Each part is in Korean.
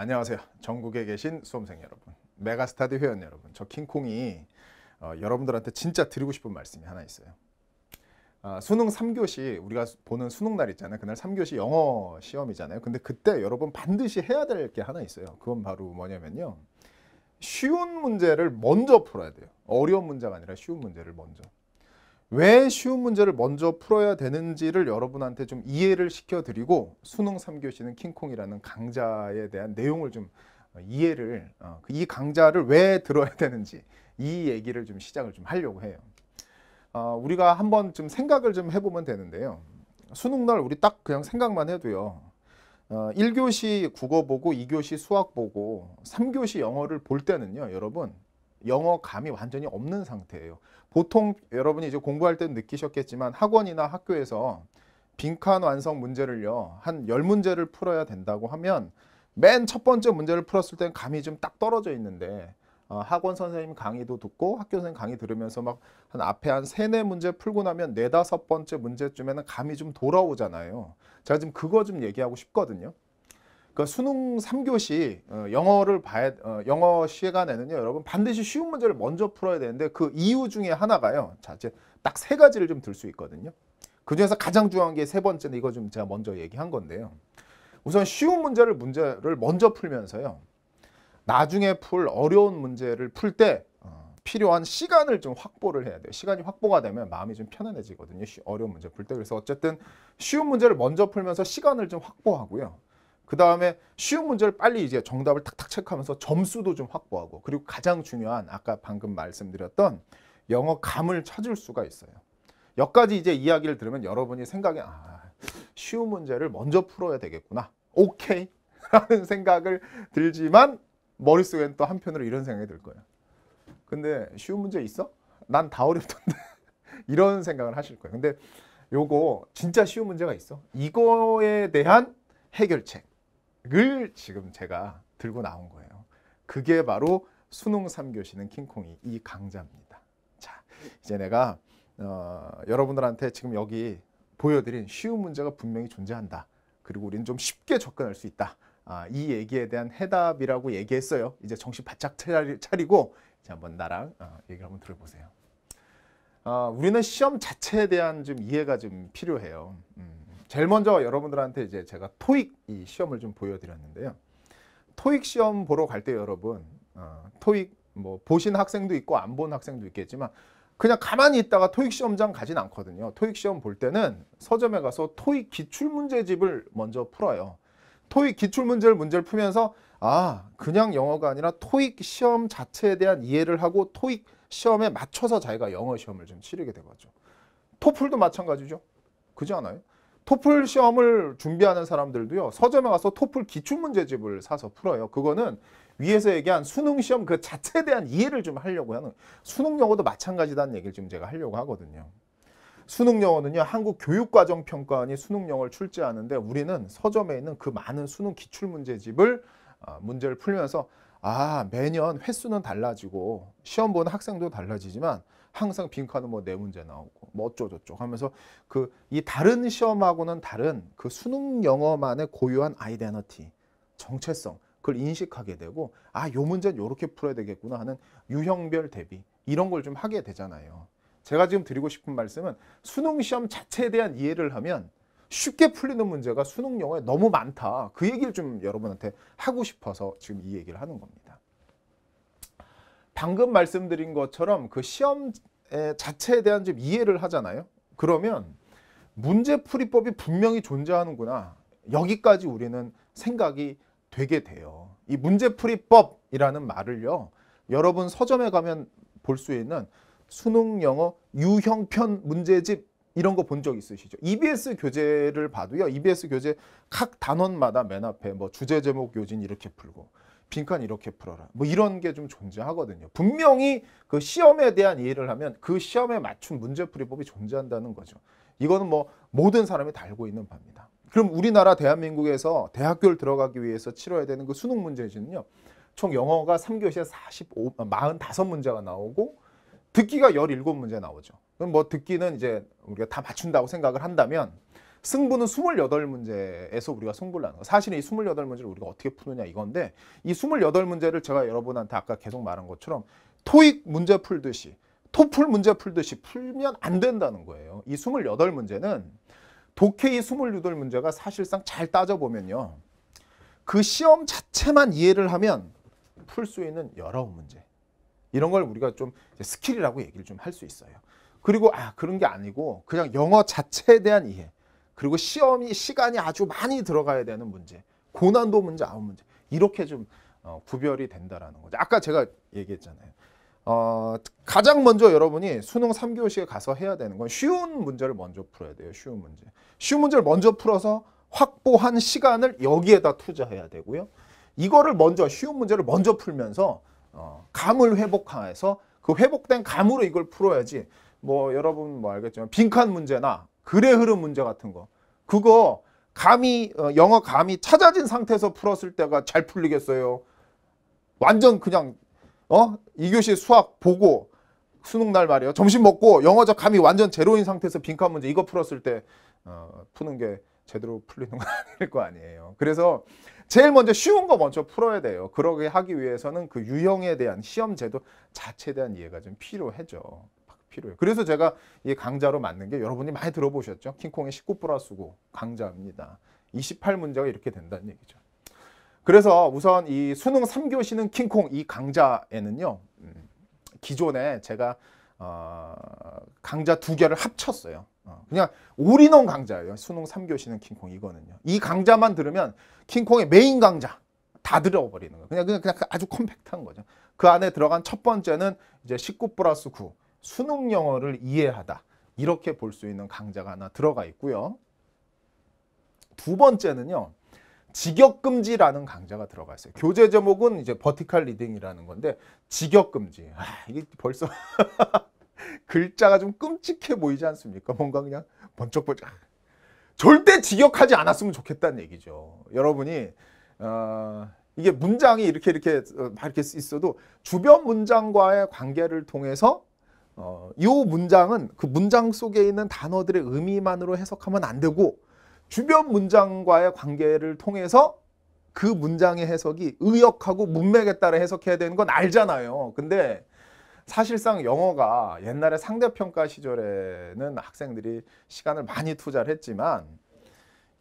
안녕하세요. 전국에 계신 수험생 여러분, 메가스타디 회원 여러분, 저 킹콩이 어, 여러분들한테 진짜 드리고 싶은 말씀이 하나 있어요. 아, 수능 3교시 우리가 보는 수능 날 있잖아요. 그날 3교시 영어 시험이잖아요. 근데 그때 여러분 반드시 해야 될 게 하나 있어요. 그건 바로 뭐냐면요. 쉬운 문제를 먼저 풀어야 돼요. 어려운 문제가 아니라 쉬운 문제를 먼저. 왜 쉬운 문제를 먼저 풀어야 되는지를 여러분한테 좀 이해를 시켜드리고 수능 3교시는 킹콩이라는 강좌에 대한 내용을 좀 어, 이해를 어, 그 이 강좌를 왜 들어야 되는지 이 얘기를 좀 시작을 좀 하려고 해요. 어, 우리가 한번 좀 생각을 좀 해보면 되는데요. 수능 날 우리 딱 그냥 생각만 해도요. 어, 1교시 국어 보고 2교시 수학 보고 3교시 영어를 볼 때는요. 여러분 영어 감이 완전히 없는 상태예요. 보통 여러분이 이제 공부할 때 느끼셨겠지만 학원이나 학교에서 빈칸 완성 문제를요. 한1 0문제를 풀어야 된다고 하면 맨 첫 번째 문제를 풀었을 땐 감이 좀 딱 떨어져 있는데 어, 학원 선생님 강의도 듣고 학교 선생님 강의 들으면서 막 한 앞에 한 세네 문제 풀고 나면 네다섯 번째 문제쯤에는 감이 좀 돌아오잖아요. 제가 지금 그거 좀 얘기하고 싶거든요. 그러니까 수능 3교시 어, 영어를 봐야 어, 영어 시간에는요 여러분 반드시 쉬운 문제를 먼저 풀어야 되는데 그 이유 중에 하나가요 자 이제 딱 세 가지를 좀 들 수 있거든요 그 중에서 가장 중요한 게 세 번째는 이거 좀 제가 먼저 얘기한 건데요 우선 쉬운 문제를 문제를 먼저 풀면서요 나중에 풀 어려운 문제를 풀때 어, 필요한 시간을 좀 확보를 해야 돼요. 시간이 확보가 되면 마음이 좀 편안해지거든요. 어려운 문제 풀 때. 그래서 어쨌든 쉬운 문제를 먼저 풀면서 시간을 좀 확보하고요. 그 다음에 쉬운 문제를 빨리 이제 정답을 탁탁 체크하면서 점수도 좀 확보하고 그리고 가장 중요한 아까 방금 말씀드렸던 영어 감을 찾을 수가 있어요. 여기까지 이제 이야기를 들으면 여러분이 생각에 아, 쉬운 문제를 먼저 풀어야 되겠구나. 오케이 라는 생각을 들지만 머릿속엔 또 한편으로 이런 생각이 들 거예요. 근데 쉬운 문제 있어? 난 다 어렵던데 이런 생각을 하실 거예요. 근데 요거 진짜 쉬운 문제가 있어. 이거에 대한 해결책 을 지금 제가 들고 나온 거예요. 그게 바로 수능 3교시는 킹콩이 이 강자입니다. 자, 이제 내가 어, 여러분들한테 지금 여기 보여드린 쉬운 문제가 분명히 존재한다. 그리고 우리는 좀 쉽게 접근할 수 있다. 아, 이 얘기에 대한 해답이라고 얘기했어요. 이제 정신 바짝 차리고 이제 한번 나랑 어, 얘기를 한번 들어보세요. 어, 우리는 시험 자체에 대한 좀 이해가 좀 필요해요. 음. 제일 먼저 여러분들한테 이제 제가 토익 이 시험을 좀 보여드렸는데요. 토익 시험 보러 갈 때 여러분 어, 토익 뭐 보신 학생도 있고 안 본 학생도 있겠지만 그냥 가만히 있다가 토익 시험장 가진 않거든요. 토익 시험 볼 때는 서점에 가서 토익 기출문제집을 먼저 풀어요. 토익 기출문제를 문제를 풀면서 아 그냥 영어가 아니라 토익 시험 자체에 대한 이해를 하고 토익 시험에 맞춰서 자기가 영어 시험을 좀 치르게 되거죠. 토플도 마찬가지죠. 그지 않아요? 토플 시험을 준비하는 사람들도요. 서점에 가서 토플 기출 문제집을 사서 풀어요. 그거는 위에서 얘기한 수능 시험 그 자체에 대한 이해를 좀 하려고 하는 수능 영어도 마찬가지다는 얘기를 지금 제가 하려고 하거든요. 수능 영어는요. 한국 교육과정평가원이 수능 영어를 출제하는데 우리는 서점에 있는 그 많은 수능 기출 문제집을 어, 문제를 풀면서 아 매년 횟수는 달라지고 시험 보는 학생도 달라지지만 항상 빈칸은 뭐내 문제 나오고 뭐 어쩌고저쩌고 하면서 그 이 다른 시험하고는 다른 그 수능 영어만의 고유한 아이덴티 정체성 그걸 인식하게 되고 아, 요 문제는 요렇게 풀어야 되겠구나 하는 유형별 대비 이런 걸 좀 하게 되잖아요. 제가 지금 드리고 싶은 말씀은 수능 시험 자체에 대한 이해를 하면 쉽게 풀리는 문제가 수능 영어에 너무 많다. 그 얘기를 좀 여러분한테 하고 싶어서 지금 이 얘기를 하는 겁니다. 방금 말씀드린 것처럼 그 시험 자체에 대한 좀 이해를 하잖아요. 그러면 문제풀이법이 분명히 존재하는구나. 여기까지 우리는 생각이 되게 돼요. 이 문제풀이법이라는 말을요. 여러분 서점에 가면 볼 수 있는 수능 영어 유형편 문제집 이런 거 본 적 있으시죠? EBS 교재를 봐도요. EBS 교재 각 단원마다 맨 앞에 뭐 주제 제목 요진 이렇게 풀고 빈칸 이렇게 풀어라. 뭐 이런 게 좀 존재하거든요. 분명히 그 시험에 대한 이해를 하면 그 시험에 맞춘 문제풀이법이 존재한다는 거죠. 이거는 뭐 모든 사람이 달고 있는 바입니다. 그럼 우리나라 대한민국에서 대학교를 들어가기 위해서 치러야 되는 그 수능 문제지는요. 총 영어가 3교시에 45, 45문제가 아, 나오고 듣기가 17문제 나오죠. 그럼 뭐 듣기는 이제 우리가 다 맞춘다고 생각을 한다면 승부는 28문제에서 우리가 승부를 하는 거. 사실은 이 28문제를 우리가 어떻게 푸느냐 이건데 이 28문제를 제가 여러분한테 아까 계속 말한 것처럼 토익 문제 풀듯이 토플 문제 풀듯이 풀면 안 된다는 거예요. 이 28문제는 독해이 28문제가 사실상 잘 따져보면요. 그 시험 자체만 이해를 하면 풀 수 있는 여러 문제. 이런 걸 우리가 좀 스킬이라고 얘기를 좀 할 수 있어요. 그리고 아 그런 게 아니고 그냥 영어 자체에 대한 이해. 그리고 시험이 시간이 아주 많이 들어가야 되는 문제, 고난도 문제, 아홉 문제 이렇게 좀 어, 구별이 된다라는 거죠. 아까 제가 얘기했잖아요. 어, 가장 먼저 여러분이 수능 3교시에 가서 해야 되는 건 쉬운 문제를 먼저 풀어야 돼요. 쉬운 문제. 쉬운 문제를 먼저 풀어서 확보한 시간을 여기에다 투자해야 되고요. 이거를 먼저 쉬운 문제를 먼저 풀면서 어, 감을 회복해서 그 회복된 감으로 이걸 풀어야지 뭐 여러분 뭐 알겠지만 빈칸 문제나 글의 흐름 문제 같은 거 그거 감이 어, 영어 감이 찾아진 상태에서 풀었을 때가 잘 풀리겠어요. 완전 그냥 어 2교시 수학 보고 수능 날 말이에요. 점심 먹고 영어적 감이 완전 제로인 상태에서 빈칸 문제 이거 풀었을 때 어, 푸는 게 제대로 풀리는 거 아닐 거 아니에요. 그래서 제일 먼저 쉬운 거 먼저 풀어야 돼요. 그러게 하기 위해서는 그 유형에 대한 시험 제도 자체에 대한 이해가 좀필요해져 필요해요. 그래서 제가 이강좌로 맞는 게 여러분이 많이 들어보셨죠? 킹콩의 19 플러스 9강좌입니다 28문제가 이렇게 된다는 얘기죠. 그래서 우선 이 수능 3교시는 킹콩 이강좌에는요 음, 기존에 제가 어, 강좌두 개를 합쳤어요. 어, 그냥 올인원 강좌예요 수능 3교시는 킹콩 이거는요. 이강좌만 들으면 킹콩의 메인 강좌다 들어버리는 거예요. 그냥, 그냥, 그냥 아주 컴팩트한 거죠. 그 안에 들어간 첫 번째는 이제 19 플러스 9. 수능 영어를 이해하다. 이렇게 볼 수 있는 강좌가 하나 들어가 있고요. 두 번째는요. 직역금지라는 강좌가 들어가 있어요. 교재 제목은 이제 버티컬 리딩이라는 건데 직역금지. 아, 이게 벌써 글자가 좀 끔찍해 보이지 않습니까? 뭔가 그냥 번쩍번쩍. 절대 직역하지 않았으면 좋겠다는 얘기죠. 여러분이 어, 이게 문장이 이렇게 이렇게 어, 막 이렇게 있어도 주변 문장과의 관계를 통해서 어, 이 문장은 그 문장 속에 있는 단어들의 의미만으로 해석하면 안 되고 주변 문장과의 관계를 통해서 그 문장의 해석이 의역하고 문맥에 따라 해석해야 되는 건 알잖아요. 근데 사실상 영어가 옛날에 상대평가 시절에는 학생들이 시간을 많이 투자를 했지만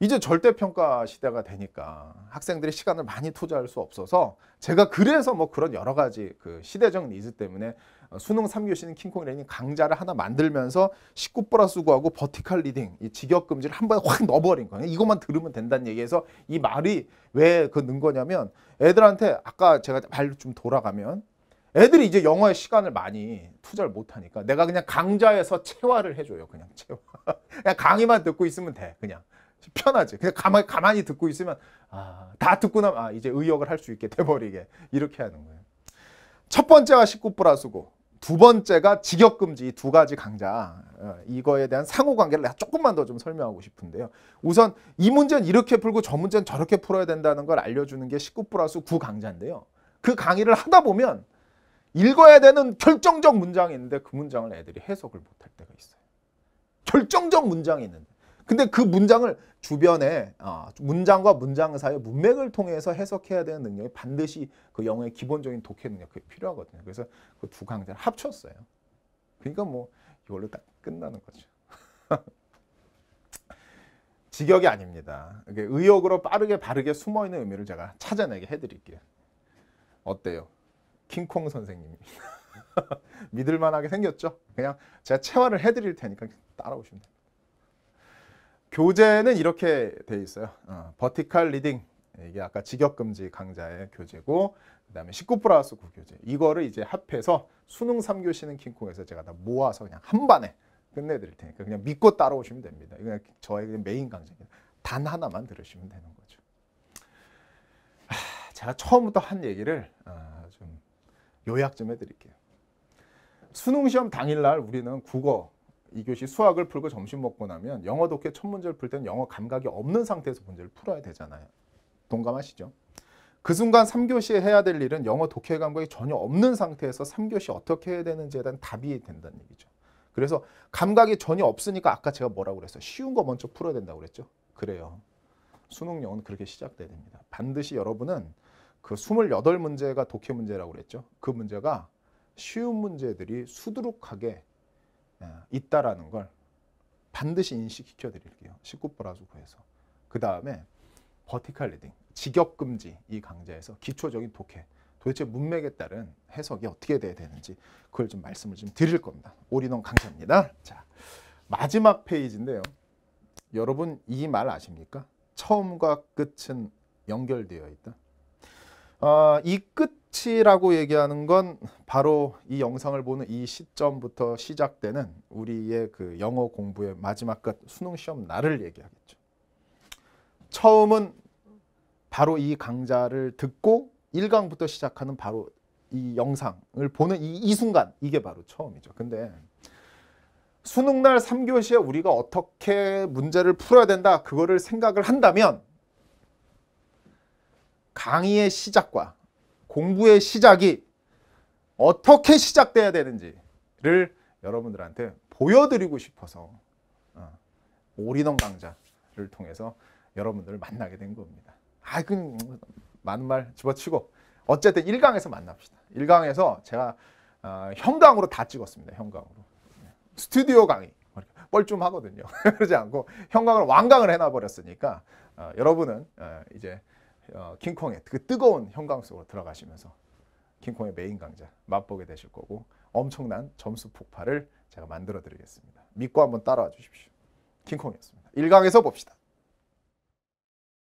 이제 절대평가 시대가 되니까 학생들이 시간을 많이 투자할 수 없어서 제가 그래서 뭐 그런 여러 가지 그 시대적 니즈 때문에 어, 수능 3교시는 킹콩 레닝 강좌를 하나 만들면서 19 플러스 9하고 버티칼 리딩 이 직역 금지를 한 번에 확 넣어버린 거예요. 이것만 들으면 된다는 얘기에서 이 말이 왜그는 거냐면 애들한테 아까 제가 말로좀 돌아가면 애들이 이제 영어에 시간을 많이 투자를 못하니까 내가 그냥 강좌에서 체화를 해줘요. 그냥 체화. 그냥 강의만 듣고 있으면 돼. 그냥. 편하지. 그냥 가만히, 가만히 듣고 있으면 아, 다 듣고 나면 아, 이제 의역을 할 수 있게 돼버리게 이렇게 하는 거예요. 첫 번째가 식구 플러스고 두 번째가 직역금지 두 가지 강자 어, 이거에 대한 상호관계를 내가 조금만 더 좀 설명하고 싶은데요. 우선 이 문제는 이렇게 풀고 저 문제는 저렇게 풀어야 된다는 걸 알려주는 게19 플러스 9 강자인데요. 그 강의를 하다 보면 읽어야 되는 결정적 문장이 있는데 그 문장을 애들이 해석을 못할 때가 있어요. 결정적 문장이 있는데 근데 그 문장을 주변에 어, 문장과 문장 사이의 문맥을 통해서 해석해야 되는 능력이 반드시 그 영어의 기본적인 독해 능력 이 필요하거든요. 그래서 그 두 강좌를 합쳤어요. 그러니까 뭐 이걸로 딱 끝나는 거죠. 직역이 아닙니다. 의욕으로 빠르게 바르게 숨어있는 의미를 제가 찾아내게 해드릴게요. 어때요? 킹콩 선생님입니다. 믿을만하게 생겼죠? 그냥 제가 채화를 해드릴 테니까 따라오시면 됩니다. 교재는 이렇게 돼 있어요. 어, 버티컬 리딩 이게 아까 직역금지 강좌의 교재고 그다음에 19 플러스 9 교재 이거를 이제 합해서 수능 3교시는 킹콩에서 제가 다 모아서 그냥 한 반에 끝내드릴 테니까 그냥 믿고 따라오시면 됩니다. 이건 저의 메인 강좌입니다. 단 하나만 들으시면 되는 거죠. 제가 처음부터 한 얘기를 어, 좀 요약 좀 해드릴게요. 수능 시험 당일날 우리는 국어 2교시 수학을 풀고 점심 먹고 나면 영어 독해 첫 문제를 풀 때는 영어 감각이 없는 상태에서 문제를 풀어야 되잖아요. 동감하시죠? 그 순간 3교시에 해야 될 일은 영어 독해 감각이 전혀 없는 상태에서 3교시 어떻게 해야 되는지에 대한 답이 된다는 얘기죠. 그래서 감각이 전혀 없으니까 아까 제가 뭐라고 그랬어요? 쉬운 거 먼저 풀어야 된다고 그랬죠? 그래요. 수능 영어는 그렇게 시작돼야 됩니다. 반드시 여러분은 그 28문제가 독해 문제라고 그랬죠? 그 문제가 쉬운 문제들이 수두룩하게 예, 있다라는 걸 반드시 인식시켜 드릴게요. 19보라수 9에서. 그 다음에 버티컬 리딩, 직역금지 이 강좌에서 기초적인 독해, 도대체 문맥에 따른 해석이 어떻게 돼야 되는지 그걸 좀 말씀을 좀 드릴 겁니다. 올인원 강좌입니다. 자, 마지막 페이지인데요. 여러분 이 말 아십니까? 처음과 끝은 연결되어 있다. 어, 이끝 착취라고 얘기하는 건 바로 이 영상을 보는 이 시점부터 시작되는 우리의 그 영어 공부의 마지막 끝 수능 시험 날을 얘기하겠죠. 처음은 바로 이 강좌를 듣고 1강부터 시작하는 바로 이 영상을 보는 이, 이 순간 이게 바로 처음이죠. 근데 수능날 3교시에 우리가 어떻게 문제를 풀어야 된다 그거를 생각을 한다면 강의의 시작과 공부의 시작이 어떻게 시작돼야 되는지를 여러분들한테 보여드리고 싶어서 어, 올인원 강좌를 통해서 여러분들을 만나게 된 겁니다. 아, 그 많은 말 집어치고 어쨌든 1강에서 만납시다. 1강에서 제가 어, 형광으로 다 찍었습니다. 형광으로. 스튜디오 강의. 뻘쭘하거든요. 그러지 않고 형광을 왕강을 해놔버렸으니까 어, 여러분은 어, 이제 어, 킹콩의 그 뜨거운 형광 속으로 들어가시면서 킹콩의 메인 강좌 맛보게 되실 거고 엄청난 점수 폭발을 제가 만들어 드리겠습니다. 믿고 한번 따라와 주십시오. 킹콩이었습니다. 1강에서 봅시다.